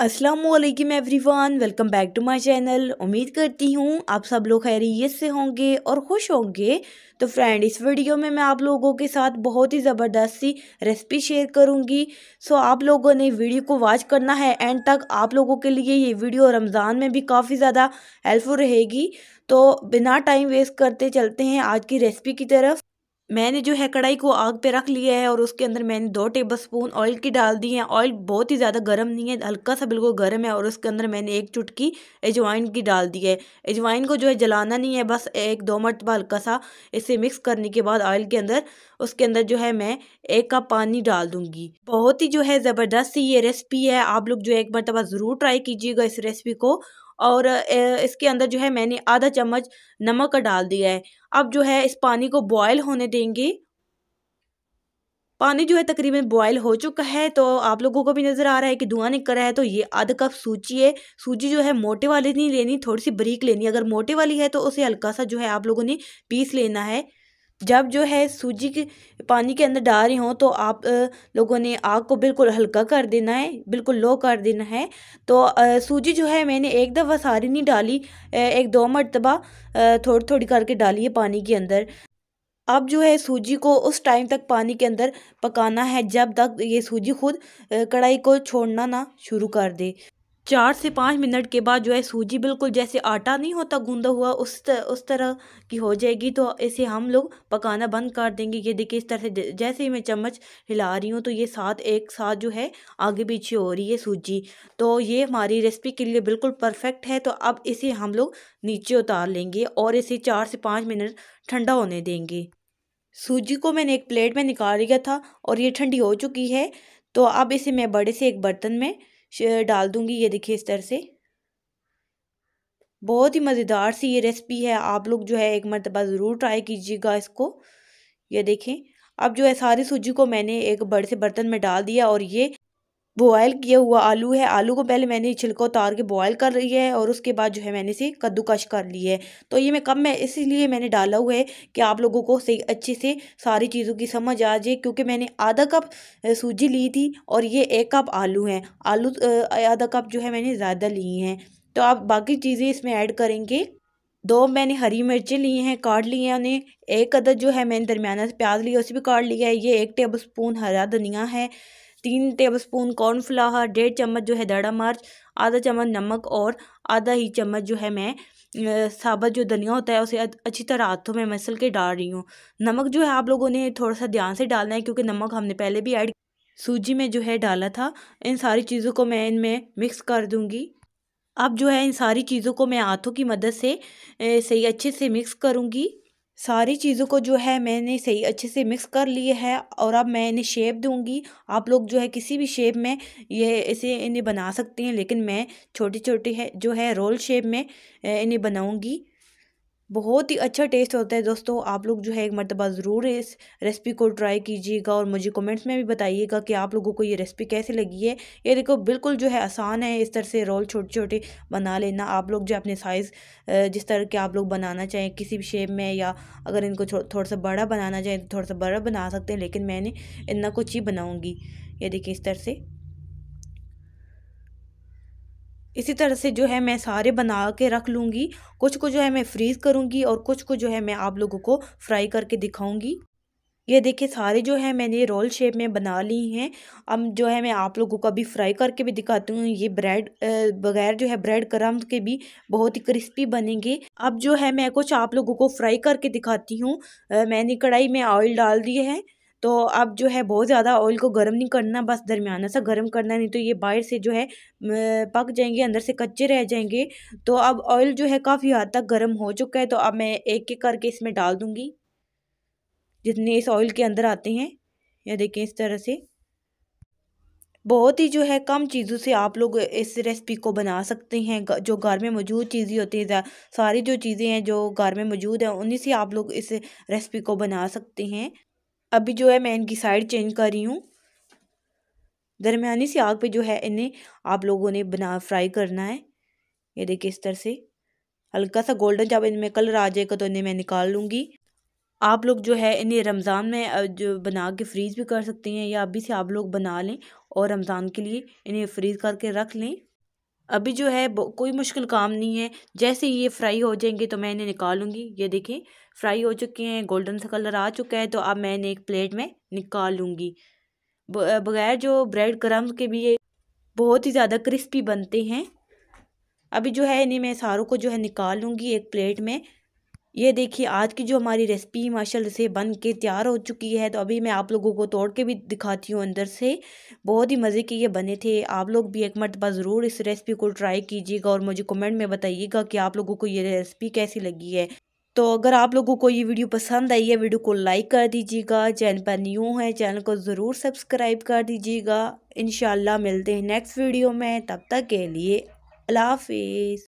Aslam everyone welcome back to my channel उम्मीद करती हूँ आप सब लोग खैरियत से होंगे और खुश होंगे तो फ्रेंड इस वीडियो में मैं आप लोगों के साथ बहुत ही ज़बरदस्त सी रेसिपी शेयर करूँगी सो आप लोगों ने वीडियो को वॉच करना है एंड तक आप लोगों के लिए ये वीडियो रमज़ान में भी काफ़ी ज़्यादा हेल्पफुल रहेगी तो बिना टाइम वेस्ट करते चलते हैं आज की रेसिपी की तरफ मैंने जो है कढ़ाई को आग पे रख लिया है और उसके अंदर मैंने दो टेबल स्पून ऑयल की डाल दी है ऑयल बहुत ही ज़्यादा गर्म नहीं है हल्का सा बिल्कुल गर्म है और उसके अंदर मैंने एक चुटकी एजवाइन की डाल दी है एजवाइन को जो है जलाना नहीं है बस एक दो मरतबा हल्का सा इसे मिक्स करने के बाद ऑयल के अंदर उसके अंदर जो है मैं एक कप पानी डाल दूँगी बहुत ही जो है ज़बरदस्त ये रेसिपी है आप लोग जो है एक मरतबा ज़रूर ट्राई कीजिएगा इस रेसिपी को और इसके अंदर जो है मैंने आधा चम्मच नमक डाल दिया है अब जो है इस पानी को बॉयल होने देंगे पानी जो है तकरीबन बॉयल हो चुका है तो आप लोगों को भी नज़र आ रहा है कि धुआं निकल रहा है तो ये आधा कप सूजी है सूजी जो है मोटे वाली नहीं लेनी थोड़ी सी बरीक लेनी अगर मोटे वाली है तो उसे हल्का सा जो है आप लोगों ने पीस लेना है जब जो है सूजी के पानी के अंदर डाल रही हों तो आप लोगों ने आग को बिल्कुल हल्का कर देना है बिल्कुल लो कर देना है तो सूजी जो है मैंने एक दफ़ा सारी नहीं डाली एक दो मरतबा थोड़ी थोड़ी करके डाली है पानी के अंदर अब जो है सूजी को उस टाइम तक पानी के अंदर पकाना है जब तक ये सूजी खुद कढ़ाई को छोड़ना ना शुरू कर दे चार से पाँच मिनट के बाद जो है सूजी बिल्कुल जैसे आटा नहीं होता गूंदा हुआ उस तर, उस तरह की हो जाएगी तो इसे हम लोग पकाना बंद कर देंगे ये देखिए इस तरह से जैसे ही मैं चम्मच हिला रही हूँ तो ये साथ एक साथ जो है आगे पीछे हो रही है सूजी तो ये हमारी रेसिपी के लिए बिल्कुल परफेक्ट है तो अब इसे हम लोग नीचे उतार लेंगे और इसे चार से पाँच मिनट ठंडा होने देंगे सूजी को मैंने एक प्लेट में निकाल लिया था और ये ठंडी हो चुकी है तो अब इसे मैं बड़े से एक बर्तन में डाल दूंगी ये देखिए इस तरह से बहुत ही मज़ेदार सी ये रेसिपी है आप लोग जो है एक मरतबा ज़रूर ट्राई कीजिएगा इसको ये देखें अब जो है सारी सूजी को मैंने एक बड़े से बर्तन में डाल दिया और ये बॉयल किया हुआ आलू है आलू को पहले मैंने छिलका उतार के बॉयल कर लिया है और उसके बाद जो है मैंने इसे कद्दूकश कर लिया है तो ये मैं कम मैं इसीलिए मैंने डाला हुआ है कि आप लोगों को सही अच्छे से सारी चीज़ों की समझ आ जाए क्योंकि मैंने आधा कप सूजी ली थी और ये एक कप आलू हैं आलू आधा कप जो है मैंने ज़्यादा लिए हैं तो आप बाकी चीज़ें इसमें ऐड करेंगे दो मैंने हरी मिर्चें ली हैं काट ली हैं उन्हें एक अदद जो है मैंने दरमियाना से प्याज लिया उसे भी काट लिया है ये एक टेबल स्पून हरा धनिया है तीन टेबलस्पून कॉर्नफ्लावर डेढ़ चम्मच जो है दड़ा मार्च आधा चम्मच नमक और आधा ही चम्मच जो है मैं साबत जो धनिया होता है उसे अच्छी तरह हाथों में मसल के डाल रही हूँ नमक जो है आप लोगों ने थोड़ा सा ध्यान से डालना है क्योंकि नमक हमने पहले भी ऐड सूजी में जो है डाला था इन सारी चीज़ों को मैं इनमें मिक्स कर दूँगी अब जो है इन सारी चीज़ों को मैं हाथों की मदद से सही अच्छे से मिक्स करूँगी सारी चीज़ों को जो है मैंने सही अच्छे से मिक्स कर लिए है और अब मैं इन्हें शेप दूंगी आप लोग जो है किसी भी शेप में ये इसे इन्हें बना सकते हैं लेकिन मैं छोटे छोटे है जो है रोल शेप में इन्हें बनाऊंगी बहुत ही अच्छा टेस्ट होता है दोस्तों आप लोग जो है एक मरतबा ज़रूर इस रेसिपी को ट्राई कीजिएगा और मुझे कमेंट्स में भी बताइएगा कि आप लोगों को ये रेसिपी कैसी लगी है ये देखो बिल्कुल जो है आसान है इस तरह से रोल छोटे छोटे बना लेना आप लोग जो अपने साइज़ जिस तरह के आप लोग बनाना चाहें किसी भी शेप में या अगर इनको थोड़ा सा बड़ा बनाना चाहें तो थोड़ा सा बड़ा बना सकते हैं लेकिन मैंने इतना कुछ ही बनाऊँगी ये देखिए इस तरह से इसी तरह से जो है मैं सारे बना के रख लूँगी कुछ को जो है मैं फ्रीज़ करूँगी और कुछ को जो है मैं आप लोगों को फ्राई करके दिखाऊँगी ये देखिए सारे जो है मैंने रोल शेप में बना ली हैं अब जो है मैं आप लोगों को अभी फ्राई करके भी दिखाती हूँ ये ब्रेड बगैर जो है ब्रेड क्रम के भी बहुत ही क्रिस्पी बनेंगे अब जो है मैं कुछ आप लोगों को फ्राई करके दिखाती हूँ मैंने कढ़ाई में ऑयल डाल दिए है तो आप जो है बहुत ज़्यादा ऑयल को गर्म नहीं करना बस दरमियाना सा गर्म करना नहीं तो ये बाहर से जो है पक जाएंगे अंदर से कच्चे रह जाएंगे तो अब ऑयल जो है काफ़ी हद तक गर्म हो चुका है तो अब मैं एक एक करके इसमें डाल दूँगी जितने इस ऑयल के अंदर आते हैं या देखें इस तरह से बहुत ही जो है कम चीज़ों से आप लोग इस रेसिपी को बना सकते हैं जो घर में मौजूद चीज़ें होती हैं सारी जो चीज़ें हैं जो घर में मौजूद हैं उन्हीं से आप लोग इस रेसिपी को बना सकते हैं अभी जो है मैं इनकी साइड चेंज कर रही हूँ दरमियानी सी आग पे जो है इन्हें आप लोगों ने बना फ्राई करना है ये देखिए इस तरह से हल्का सा गोल्डन जब इनमें कलर आ जाएगा तो इन्हें मैं निकाल लूँगी आप लोग जो है इन्हें रमज़ान में जो बना के फ्रीज़ भी कर सकते हैं या अभी से आप लोग बना लें और रमज़ान के लिए इन्हें फ्रीज़ करके रख लें अभी जो है कोई मुश्किल काम नहीं है जैसे ये फ्राई हो जाएंगे तो मैं इन्हें निकालूंगी ये देखें फ्राई हो चुके हैं गोल्डन सा कलर आ चुका है तो अब मैं इन्हें एक प्लेट में निकाल लूँगी बगैर जो ब्रेड क्रम के भी ये बहुत ही ज़्यादा क्रिस्पी बनते हैं अभी जो है इन्हें मैं सारों को जो है निकाल लूँगी एक प्लेट में ये देखिए आज की जो हमारी रेसिपी माशाल्लाह से बन के तैयार हो चुकी है तो अभी मैं आप लोगों को तोड़ के भी दिखाती हूँ अंदर से बहुत ही मज़े के ये बने थे आप लोग भी एक मरतबा ज़रूर इस रेसिपी को ट्राई कीजिएगा और मुझे कमेंट में बताइएगा कि आप लोगों को ये रेसिपी कैसी लगी है तो अगर आप लोगों को ये वीडियो पसंद आई है वीडियो को लाइक कर दीजिएगा चैनल पर न्यू है चैनल को ज़रूर सब्सक्राइब कर दीजिएगा इन मिलते हैं नेक्स्ट वीडियो में तब तक के लिए अल्लाह